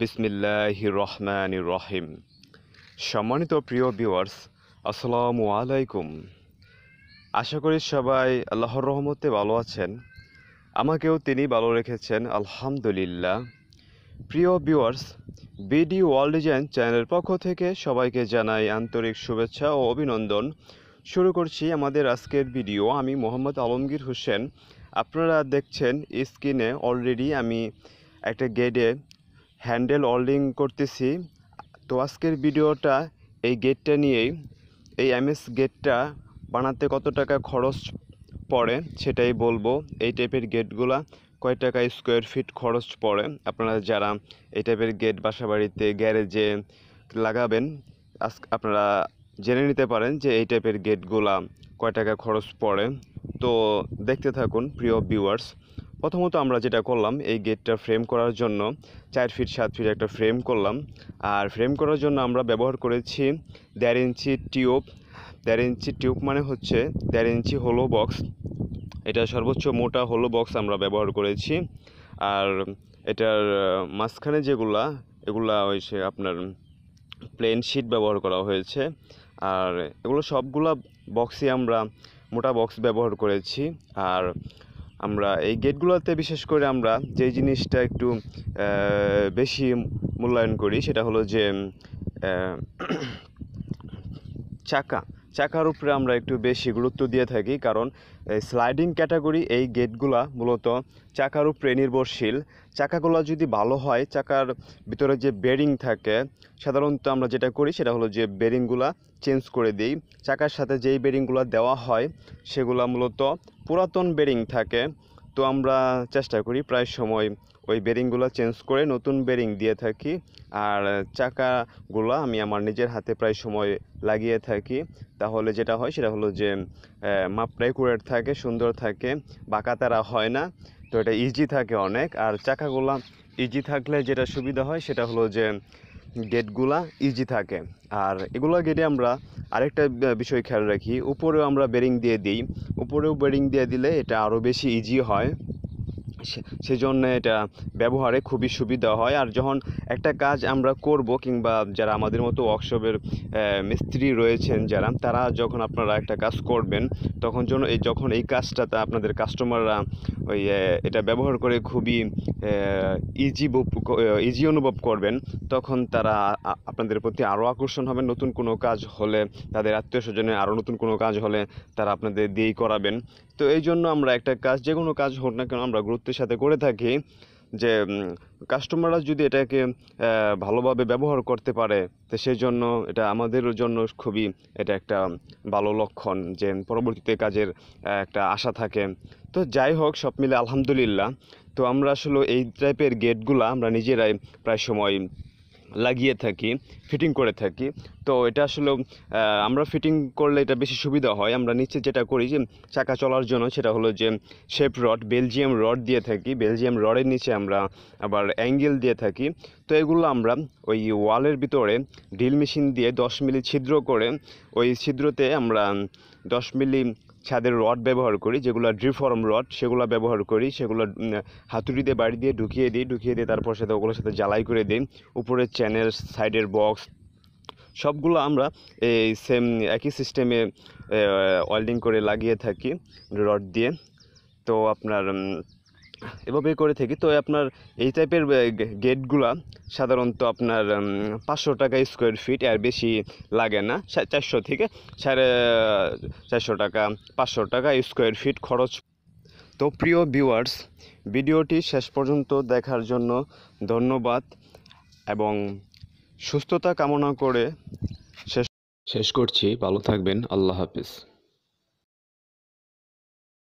বিসমিল্লাহি রহমান রহিম সম্মানিত প্রিয় ভিওয়ার্স আসসালামু আলাইকুম আশা করি সবাই আল্লাহর রহমতে ভালো আছেন আমাকেও তিনি ভালো রেখেছেন আলহামদুলিল্লাহ প্রিয় ভিওয়ার্স বিডি ওয়ার্ল্ড ডিজাইন চ্যানেলের পক্ষ থেকে সবাইকে জানাই আন্তরিক শুভেচ্ছা ও অভিনন্দন শুরু করছি আমাদের আজকের ভিডিও আমি মোহাম্মদ আলমগীর হোসেন আপনারা দেখছেন স্ক্রিনে অলরেডি আমি একটা গেটে হ্যান্ডেল ওল্ডিং করতেছি তো আজকের ভিডিওটা এই গেটটা নিয়েই এই এমএস গেটটা বানাতে কত টাকা খরচ পড়ে সেটাই বলবো এই টাইপের গেটগুলা কয় টাকা স্কোয়ার ফিট খরচ পড়ে আপনারা যারা এই টাইপের গেট বাসাবাড়িতে গ্যারেজে লাগাবেন আজ আপনারা জেনে নিতে পারেন যে এই টাইপের গেটগুলা কয় টাকা খরচ পড়ে তো দেখতে থাকুন প্রিয় ভিউয়ার্স প্রথমত আমরা যেটা করলাম এই গেটটা ফ্রেম করার জন্য চার ফিট সাত ফিট একটা ফ্রেম করলাম আর ফ্রেম করার জন্য আমরা ব্যবহার করেছি দেড় ইঞ্চি টিউব দেড় ইঞ্চি টিউব মানে হচ্ছে দেড় ইঞ্চি হোলো বক্স এটা সর্বোচ্চ মোটা হোলো বক্স আমরা ব্যবহার করেছি আর এটার মাঝখানে যেগুলা এগুলা ওই সে আপনার প্লেন শিট ব্যবহার করা হয়েছে আর এগুলো সবগুলা বক্সই আমরা মোটা বক্স ব্যবহার করেছি আর আমরা এই গেটগুলোতে বিশেষ করে আমরা যেই জিনিসটা একটু বেশি মূল্যায়ন করি সেটা হলো যে চাকা চাকার উপরে আমরা একটু বেশি গুরুত্ব দিয়ে থাকি কারণ স্লাইডিং ক্যাটাগরি এই গেটগুলা মূলত চাকার উপরে নির্ভরশীল চাকাগুলো যদি ভালো হয় চাকার ভিতরে যে বেরিং থাকে সাধারণত আমরা যেটা করি সেটা হলো যে বেরিংগুলা চেঞ্জ করে দিই চাকার সাথে যেই বেরিংগুলো দেওয়া হয় সেগুলো মূলত পুরাতন বেরিং থাকে তো আমরা চেষ্টা করি প্রায় সময় ওই বেরিংগুলো চেঞ্জ করে নতুন বেরিং দিয়ে থাকি আর চাকাগুলো আমি আমার নিজের হাতে প্রায় সময় লাগিয়ে থাকি তাহলে যেটা হয় সেটা হলো যে মাপ কুরেট থাকে সুন্দর থাকে তারা হয় না তো এটা ইজি থাকে অনেক আর চাকাগুলো ইজি থাকলে যেটা সুবিধা হয় সেটা হলো যে গেটগুলা ইজি থাকে আর এগুলো গেটে আমরা আরেকটা বিষয় খেয়াল রাখি উপরেও আমরা বেরিং দিয়ে দিই উপরেও বেরিং দিয়ে দিলে এটা আরও বেশি ইজি হয় সেজন্য এটা ব্যবহারে খুবই সুবিধা হয় আর যখন একটা কাজ আমরা করব কিংবা যারা আমাদের মতো ওয়ার্কশপের মিস্ত্রি রয়েছেন যারা তারা যখন আপনারা একটা কাজ করবেন তখন জন্য এই যখন এই কাজটা আপনাদের কাস্টমাররা ওই এটা ব্যবহার করে খুবই ইজি ইজি অনুভব করবেন তখন তারা আপনাদের প্রতি আরও আকর্ষণ হবে নতুন কোনো কাজ হলে তাদের আত্মীয় স্বজনে আরও নতুন কোনো কাজ হলে তারা আপনাদের দিয়েই করাবেন তো এই জন্য আমরা একটা কাজ যে কোনো কাজ হোক না কেন আমরা গুরুত্ব প্রযুক্তির সাথে করে থাকি যে কাস্টমাররা যদি এটাকে ভালোভাবে ব্যবহার করতে পারে তো সেই জন্য এটা আমাদের জন্য খুবই এটা একটা ভালো লক্ষণ যে পরবর্তীতে কাজের একটা আশা থাকে তো যাই হোক সব মিলে আলহামদুলিল্লাহ তো আমরা আসলে এই টাইপের গেটগুলো আমরা নিজেরাই প্রায় সময় লাগিয়ে থাকি ফিটিং করে থাকি তো এটা আসলে আমরা ফিটিং করলে এটা বেশি সুবিধা হয় আমরা নিচে যেটা করি যে চাকা চলার জন্য সেটা হলো যে শেপ রড বেলজিয়াম রড দিয়ে থাকি বেলজিয়াম রডের নিচে আমরা আবার অ্যাঙ্গেল দিয়ে থাকি তো এগুলো আমরা ওই ওয়ালের ভিতরে ড্রিল মেশিন দিয়ে দশ মিলি ছিদ্র করে ওই ছিদ্রতে আমরা দশ মিলি ছাদের রড ব্যবহার করি যেগুলো ড্রিফর্ম রড সেগুলো ব্যবহার করি সেগুলো হাতুড়ি দিয়ে বাড়ি দিয়ে ঢুকিয়ে দিই ঢুকিয়ে দিয়ে তারপর সাথে ওগুলোর সাথে জ্বালাই করে দিই উপরের চ্যানেল সাইডের বক্স সবগুলো আমরা এই সেম একই সিস্টেমে ওয়েল্ডিং করে লাগিয়ে থাকি রড দিয়ে তো আপনার এভাবে করে থাকি তো আপনার এই টাইপের গেটগুলা সাধারণত আপনার পাঁচশো টাকা স্কোয়ার ফিট আর বেশি লাগে না চারশো থেকে সাড়ে চারশো টাকা পাঁচশো টাকা স্কোয়ার ফিট খরচ তো প্রিয় ভিউয়ার্স ভিডিওটি শেষ পর্যন্ত দেখার জন্য ধন্যবাদ এবং সুস্থতা কামনা করে শেষ শেষ করছি ভালো থাকবেন আল্লাহ হাফিজ